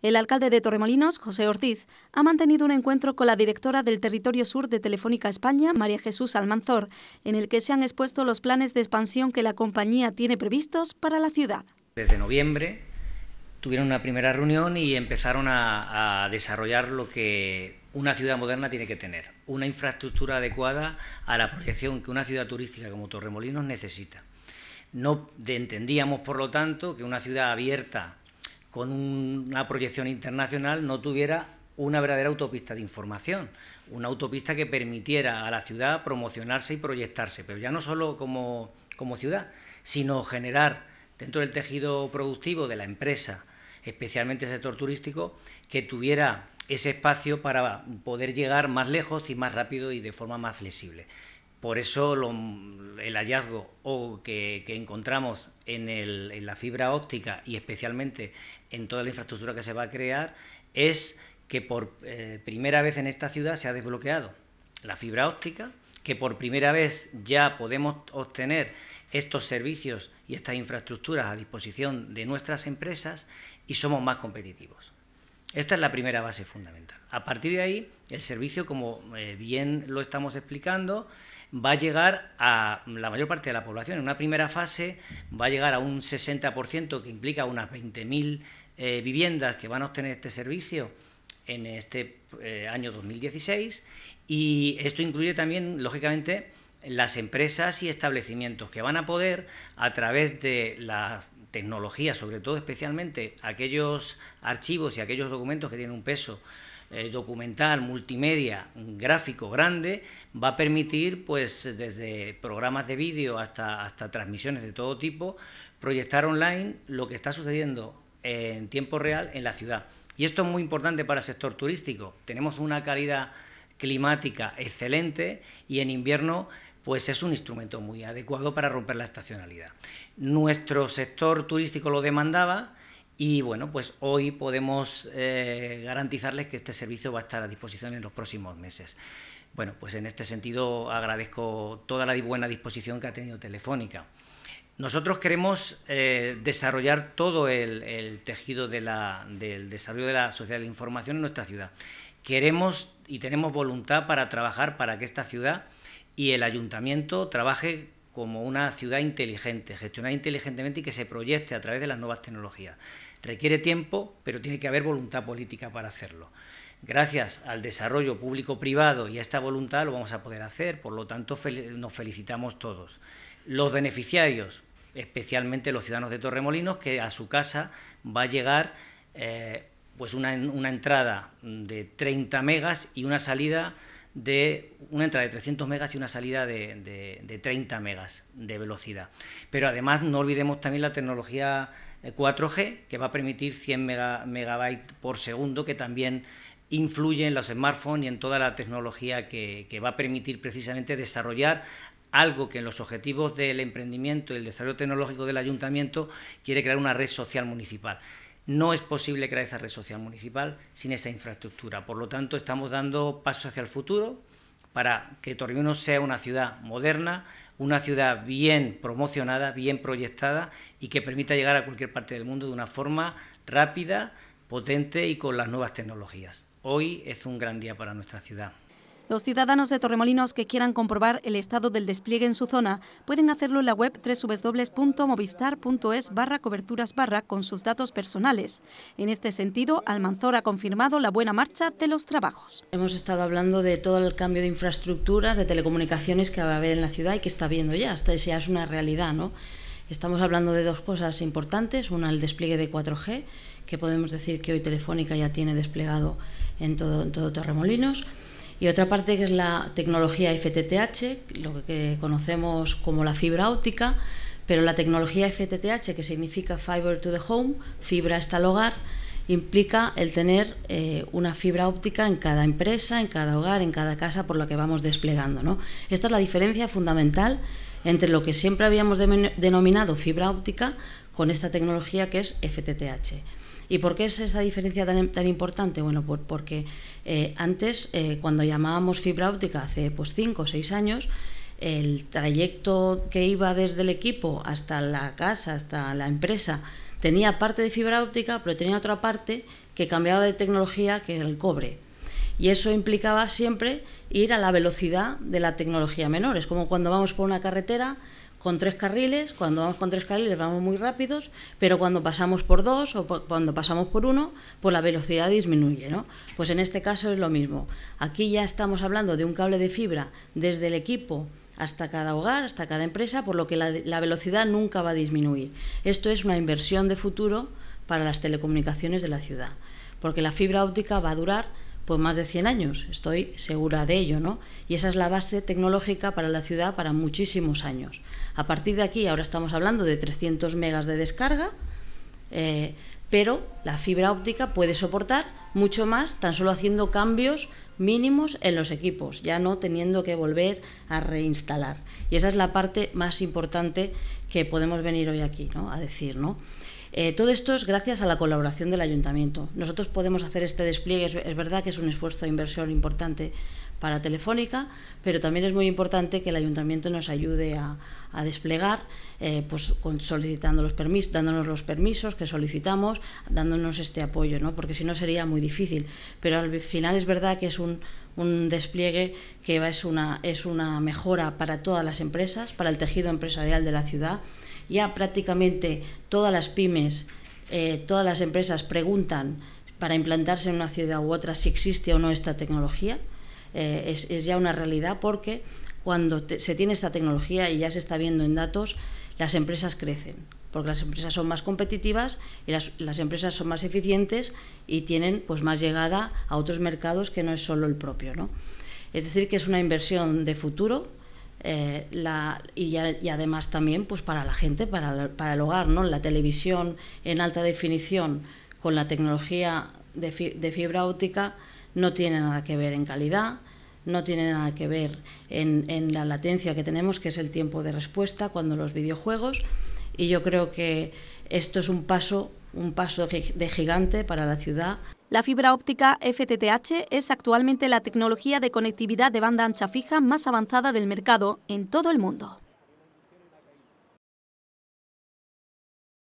El alcalde de Torremolinos, José Ortiz, ha mantenido un encuentro con la directora del Territorio Sur de Telefónica España, María Jesús Almanzor, en el que se han expuesto los planes de expansión que la compañía tiene previstos para la ciudad. Desde noviembre tuvieron una primera reunión y empezaron a, desarrollar lo que una ciudad moderna tiene que tener, una infraestructura adecuada a la proyección que una ciudad turística como Torremolinos necesita. No entendíamos, por lo tanto, que una ciudad abierta con una proyección internacional no tuviera una verdadera autopista de información, una autopista que permitiera a la ciudad promocionarse y proyectarse, pero ya no solo como, como ciudad, sino generar dentro del tejido productivo de la empresa, especialmente el sector turístico, que tuviera ese espacio para poder llegar más lejos y más rápido y de forma más flexible. Por eso el hallazgo que, encontramos en, la fibra óptica y especialmente en toda la infraestructura que se va a crear es que por eh, primera vez en esta ciudad se ha desbloqueado la fibra óptica, que por primera vez ya podemos obtener estos servicios y estas infraestructuras a disposición de nuestras empresas y somos más competitivos. Esta es la primera base fundamental. A partir de ahí, el servicio, como eh, bien lo estamos explicando, va a llegar a la mayor parte de la población. En una primera fase va a llegar a un 60%, que implica unas 20.000 eh, viviendas que van a obtener este servicio en este eh, año 2016. Y esto incluye también, lógicamente, las empresas y establecimientos que van a poder, a través de la tecnología, sobre todo especialmente aquellos archivos y aquellos documentos que tienen un peso eh, documental, multimedia, gráfico grande, va a permitir, pues desde programas de vídeo hasta, hasta transmisiones de todo tipo, proyectar online lo que está sucediendo en tiempo real en la ciudad. Y esto es muy importante para el sector turístico. Tenemos una calidad climática excelente y en invierno pues es un instrumento muy adecuado para romper la estacionalidad. Nuestro sector turístico lo demandaba, y bueno, pues hoy podemos eh, garantizarles que este servicio va a estar a disposición en los próximos meses. Bueno, pues en este sentido agradezco toda la buena disposición que ha tenido Telefónica. Nosotros queremos eh, desarrollar todo el, tejido del desarrollo de la sociedad de la información en nuestra ciudad. Queremos y tenemos voluntad para trabajar para que esta ciudad y el ayuntamiento trabaje como una ciudad inteligente, gestionada inteligentemente y que se proyecte a través de las nuevas tecnologías. Requiere tiempo, pero tiene que haber voluntad política para hacerlo. Gracias al desarrollo público-privado y a esta voluntad lo vamos a poder hacer, por lo tanto nos felicitamos todos. Los beneficiarios, especialmente los ciudadanos de Torremolinos, que a su casa va a llegar eh, pues una, una, entrada de 30 megas y una salida de una entrada de 300 megas y una salida de, de 30 megas de velocidad. Pero además no olvidemos también la tecnología 4G, eh, que va a permitir 100 megabytes por segundo, que también influye en los smartphones y en toda la tecnología que, que va a permitir precisamente desarrollar algo que en los objetivos del emprendimiento y el desarrollo tecnológico del ayuntamiento quiere crear una red social municipal. No es posible crear esa red social municipal sin esa infraestructura. Por lo tanto, estamos dando pasos hacia el futuro, para que Torreón sea una ciudad moderna, una ciudad bien promocionada, bien proyectada y que permita llegar a cualquier parte del mundo de una forma rápida, potente y con las nuevas tecnologías. Hoy es un gran día para nuestra ciudad. Los ciudadanos de Torremolinos que quieran comprobar el estado del despliegue en su zona pueden hacerlo en la web www.movistar.es barra coberturas barra con sus datos personales. En este sentido, Almanzor ha confirmado la buena marcha de los trabajos. Hemos estado hablando de todo el cambio de infraestructuras, de telecomunicaciones que va a haber en la ciudad y que está viendo ya, hasta ya es una realidad, ¿no? Estamos hablando de dos cosas importantes, una el despliegue de 4G, que podemos decir que hoy Telefónica ya tiene desplegado en todo, en todo Torremolinos, y otra parte que es la tecnología FTTH, lo que conocemos como la fibra óptica, pero la tecnología FTTH, que significa Fiber to the Home, fibra hasta el hogar, implica el tener eh, una fibra óptica en cada empresa, en cada hogar, en cada casa, por la que vamos desplegando. Esta es la diferencia fundamental entre lo que siempre habíamos denominado fibra óptica con esta tecnología que es FTTH. ¿Y por qué es esa diferencia tan, importante? Bueno, por, porque eh, antes, eh, cuando llamábamos fibra óptica hace pues 5 o 6 años, el trayecto que iba desde el equipo hasta la casa, hasta la empresa, tenía parte de fibra óptica, pero tenía otra parte que cambiaba de tecnología, que era el cobre. Y eso implicaba siempre ir a la velocidad de la tecnología menor. Es como cuando vamos por una carretera, con tres carriles, cuando vamos con tres carriles vamos muy rápidos, pero cuando pasamos por dos o cuando pasamos por uno, pues la velocidad disminuye, ¿no? Pues en este caso es lo mismo. Aquí ya estamos hablando de un cable de fibra desde el equipo hasta cada hogar, hasta cada empresa, por lo que la velocidad nunca va a disminuir. Esto es una inversión de futuro para las telecomunicaciones de la ciudad, porque la fibra óptica va a durar pues más de 100 años, estoy segura de ello, ¿no? Y esa es la base tecnológica para la ciudad para muchísimos años. A partir de aquí, ahora estamos hablando de 300 megas de descarga, eh, pero la fibra óptica puede soportar mucho más tan solo haciendo cambios mínimos en los equipos, ya no teniendo que volver a reinstalar. Y esa es la parte más importante que podemos venir hoy aquí a decir. ¿no? Eh, todo esto es gracias a la colaboración del ayuntamiento. Nosotros podemos hacer este despliegue, es, verdad que es un esfuerzo de inversión importante para Telefónica, pero también es muy importante que el ayuntamiento nos ayude a, a desplegar, eh, pues solicitando los permisos, dándonos los permisos que solicitamos, dándonos este apoyo, ¿no? porque si no sería muy difícil. Pero al final es verdad que es un, un despliegue que es una mejora para todas las empresas, para el tejido empresarial de la ciudad ya prácticamente todas las pymes, eh, todas las empresas preguntan para implantarse en una ciudad u otra si existe o no esta tecnología. Eh, es, ya una realidad porque cuando se tiene esta tecnología y ya se está viendo en datos, las empresas crecen, porque las empresas son más competitivas y las, las, empresas son más eficientes y tienen pues más llegada a otros mercados que no es solo el propio. ¿no? Es decir, que es una inversión de futuro eh, la, y, además también pues para la gente, para, el hogar, ¿no? La televisión en alta definición con la tecnología de, fibra óptica no tiene nada que ver en calidad, no tiene nada que ver en, en la latencia que tenemos, que es el tiempo de respuesta cuando los videojuegos. Y yo creo que esto es un paso, un paso de gigante para la ciudad. La fibra óptica FTTH es actualmente la tecnología de conectividad de banda ancha fija más avanzada del mercado en todo el mundo.